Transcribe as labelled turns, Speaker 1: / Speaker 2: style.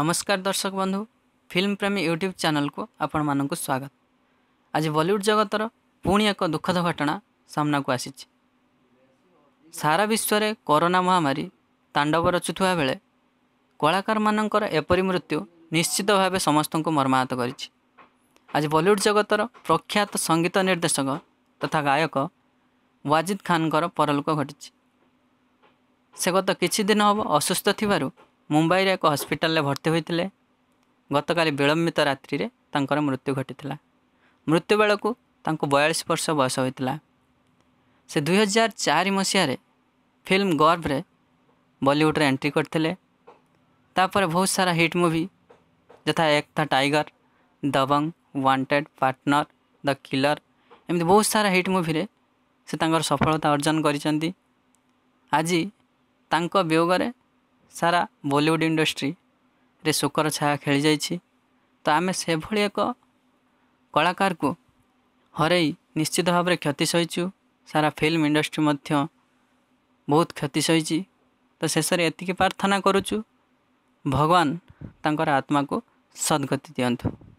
Speaker 1: ନମସ୍କାର ଦର୍ଶକ ବନ୍ଧୁ ଫିଲ୍ମ ପ୍ରେମୀ ୟୁଟ୍ୟୁବ୍ ଚ୍ୟାନେଲକୁ ଆପଣମାନଙ୍କୁ ସ୍ୱାଗତ ଆଜି ବଲିଉଡ଼ ଜଗତର ପୁଣି ଏକ ଦୁଃଖଦ ଘଟଣା ସାମ୍ନାକୁ ଆସିଛି ସାରା ବିଶ୍ୱରେ କରୋନା ମହାମାରୀ ତାଣ୍ଡବ ରଚୁଥିବା ବେଳେ କଳାକାରମାନଙ୍କର ଏପରି ମୃତ୍ୟୁ ନିଶ୍ଚିତ ଭାବେ ସମସ୍ତଙ୍କୁ ମର୍ମାହତ କରିଛି ଆଜି ବଲିଉଡ଼ ଜଗତର ପ୍ରଖ୍ୟାତ ସଙ୍ଗୀତ ନିର୍ଦ୍ଦେଶକ ତଥା ଗାୟକ ୱାଜିଦ୍ ଖାନ୍ଙ୍କର ପରଲୋକ ଘଟିଛି ସେ ଗତ କିଛି ଦିନ ହେବ ଅସୁସ୍ଥ ଥିବାରୁ मुंबई रे एक हस्पिटाल भर्ति गतका विलम्बित रात्रिरे तर मृत्यु घटिला मृत्यु बेला तयलिस वर्ष बयस हुन्छ दुई हजार चार मसहारे फिल्म गर्व रे बॉलीवुड रे एन्ट्री गरिपर बहुत सारा हिट मूवी जथा एक ए टाइगर दबंग वांटेड पार्टनर द किलर एम बहुत सारा हिट मुभी से तर सफलता अर्जन गरियोगले ସାରା ବଲିଉଡ଼ ଇଣ୍ଡଷ୍ଟ୍ରିରେ ଶୋକର ଛାୟା ଖେଳିଯାଇଛି ତ ଆମେ ସେଭଳି ଏକ କଳାକାରକୁ ହରେଇ ନିଶ୍ଚିତ ଭାବରେ କ୍ଷତି ସହିଛୁ ସାରା ଫିଲ୍ମ ଇଣ୍ଡଷ୍ଟ୍ରି ମଧ୍ୟ ବହୁତ କ୍ଷତି ସହିଛି ତ ଶେଷରେ ଏତିକି ପ୍ରାର୍ଥନା କରୁଛୁ ଭଗବାନ ତାଙ୍କର ଆତ୍ମାକୁ ସଦ୍ଗତି ଦିଅନ୍ତୁ